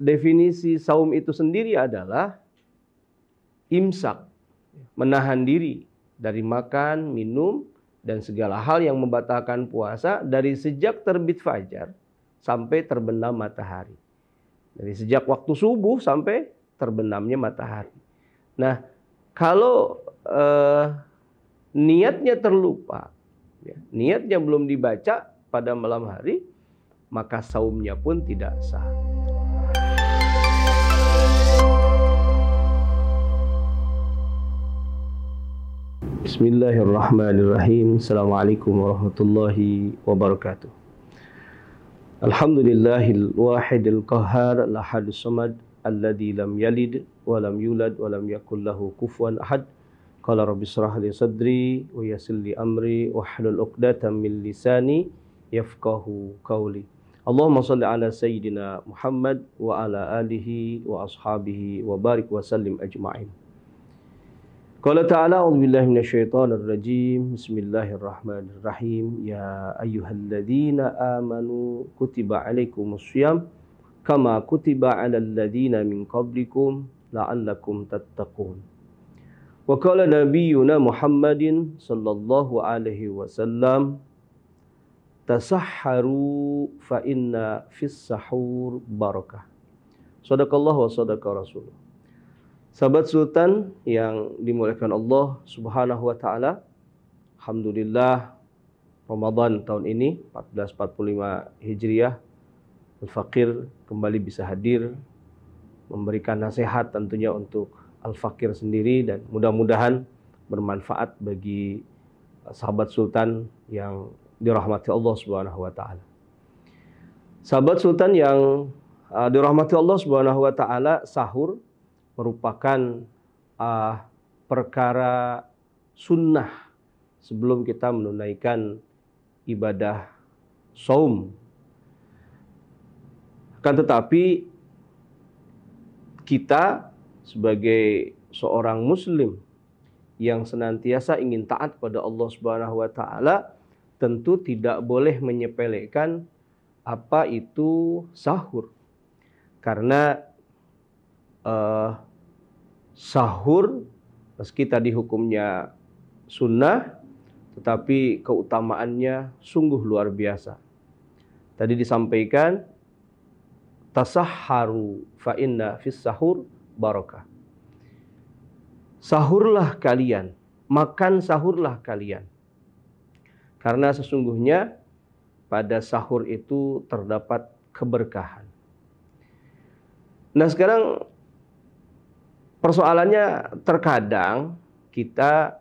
definisi saum itu sendiri adalah imsak, menahan diri dari makan, minum, dan segala hal yang membatalkan puasa dari sejak terbit fajar sampai terbenam matahari. Dari sejak waktu subuh sampai terbenamnya matahari. Nah, kalau eh, niatnya terlupa, ya, niatnya belum dibaca pada malam hari, maka saumnya pun tidak sah. بسم الله الرحمن الرحيم السلام عليكم ورحمة الله وبركاته الحمد لله الواحد القهار الأحد الصمد الذي لم يلد ولم يولد ولم يكن له كفوا أحد قال رب اشرح لي صدري ويسر لي أمري واحلل عقدة من لساني يفقه قولي اللهم صل على سيدنا محمد وعلى آله وأصحابه وبارك وسلم أجمعين قال تعالى أعوذ بالله من الشيطان الرجيم بسم الله الرحمن الرحيم يا أيها الذين آمنوا كتب عليكم الصيام كما كتب على الذين من قبلكم لعلكم تتقون وقال نبينا محمد صلى الله عليه وسلم تسحروا فإن في السحور بركة صدق الله وصدق رسوله Sahabat Sultan yang dimuliakan Allah Subhanahu wa taala. Alhamdulillah Ramadan tahun ini 1445 Hijriah Al-Fakir kembali bisa hadir memberikan nasihat tentunya untuk Al-Fakir sendiri dan mudah-mudahan bermanfaat bagi uh, sahabat Sultan yang dirahmati Allah Subhanahu wa taala. Sahabat Sultan yang uh, dirahmati Allah Subhanahu wa taala sahur merupakan uh, perkara sunnah sebelum kita menunaikan ibadah saum. Kan tetapi kita sebagai seorang muslim yang senantiasa ingin taat pada Allah Subhanahu wa taala tentu tidak boleh menyepelekan apa itu sahur. Karena uh, sahur meski tadi hukumnya sunnah tetapi keutamaannya sungguh luar biasa. Tadi disampaikan tasahharu fa inna fis sahur barakah. Sahurlah kalian, makan sahurlah kalian. Karena sesungguhnya pada sahur itu terdapat keberkahan. Nah, sekarang persoalannya terkadang kita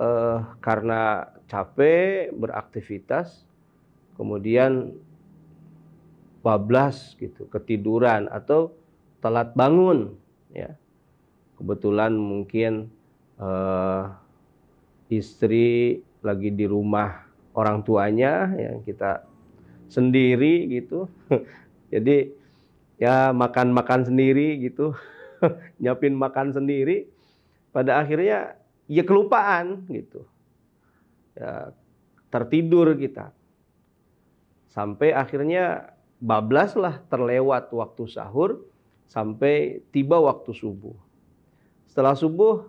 eh, karena capek beraktivitas kemudian bablas gitu ketiduran atau telat bangun ya kebetulan mungkin eh, istri lagi di rumah orang tuanya yang kita sendiri gitu jadi ya makan-makan sendiri gitu nyiapin makan sendiri. Pada akhirnya ya kelupaan gitu. Ya, tertidur kita. Sampai akhirnya bablaslah terlewat waktu sahur sampai tiba waktu subuh. Setelah subuh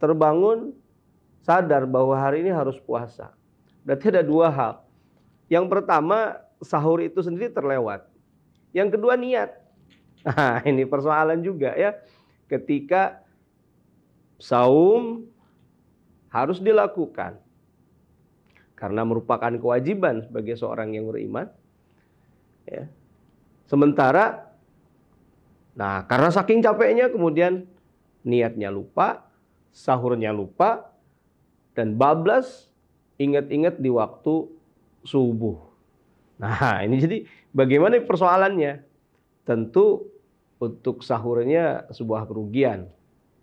terbangun sadar bahwa hari ini harus puasa. Berarti ada dua hal. Yang pertama sahur itu sendiri terlewat. Yang kedua niat. Nah, ini persoalan juga ya. Ketika saum harus dilakukan karena merupakan kewajiban sebagai seorang yang beriman. Ya. Sementara, nah karena saking capeknya kemudian niatnya lupa, sahurnya lupa, dan bablas ingat-ingat di waktu subuh. Nah ini jadi bagaimana persoalannya? Tentu untuk sahurnya sebuah kerugian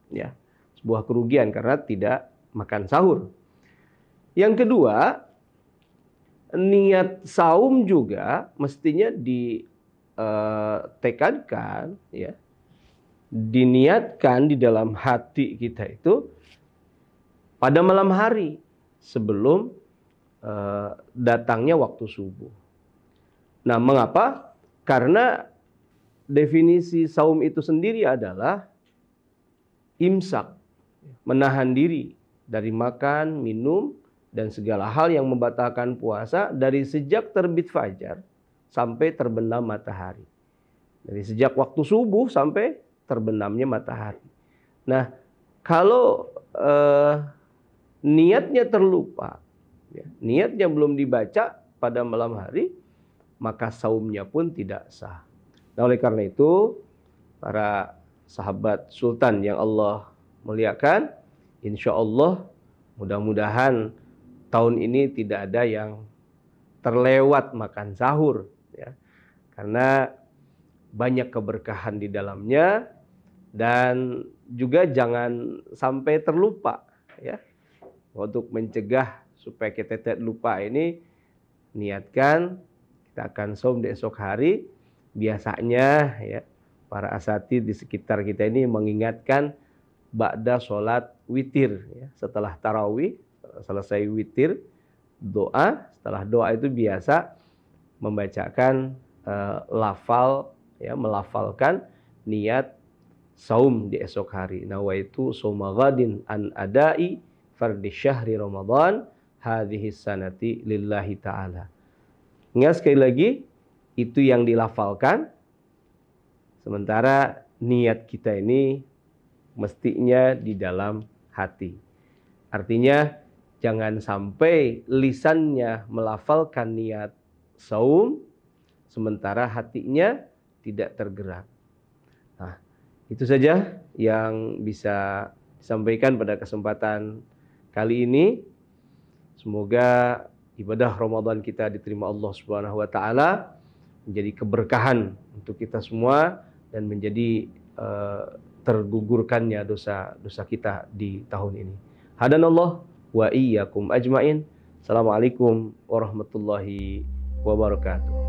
ya sebuah kerugian karena tidak makan sahur yang kedua niat saum juga mestinya ditekankan, eh, ya diniatkan di dalam hati kita itu pada malam hari sebelum uh, datangnya waktu subuh. Nah, mengapa? Karena definisi saum itu sendiri adalah imsak, menahan diri dari makan, minum, dan segala hal yang membatalkan puasa dari sejak terbit fajar sampai terbenam matahari. Dari sejak waktu subuh sampai terbenamnya matahari. Nah, kalau eh, niatnya terlupa, ya, niatnya belum dibaca pada malam hari, maka saumnya pun tidak sah. Nah, oleh karena itu, para sahabat Sultan yang Allah muliakan, insya Allah mudah-mudahan tahun ini tidak ada yang terlewat makan sahur. Ya. Karena banyak keberkahan di dalamnya dan juga jangan sampai terlupa ya untuk mencegah supaya kita tidak lupa ini niatkan kita akan som di esok hari biasanya ya para asati di sekitar kita ini mengingatkan ba'da sholat witir ya. setelah tarawih selesai witir doa setelah doa itu biasa membacakan uh, lafal ya melafalkan niat saum di esok hari nawaitu itu ghadin an adai fardhi syahri ramadan hadhihi sanati lillahi taala ingat sekali lagi itu yang dilafalkan. Sementara niat kita ini mestinya di dalam hati. Artinya jangan sampai lisannya melafalkan niat saum sementara hatinya tidak tergerak. Nah, itu saja yang bisa disampaikan pada kesempatan kali ini. Semoga ibadah Ramadan kita diterima Allah Subhanahu wa taala menjadi keberkahan untuk kita semua dan menjadi uh, tergugurkannya dosa-dosa kita di tahun ini. Hadanallah wa iyyakum ajmain. Assalamualaikum warahmatullahi wabarakatuh.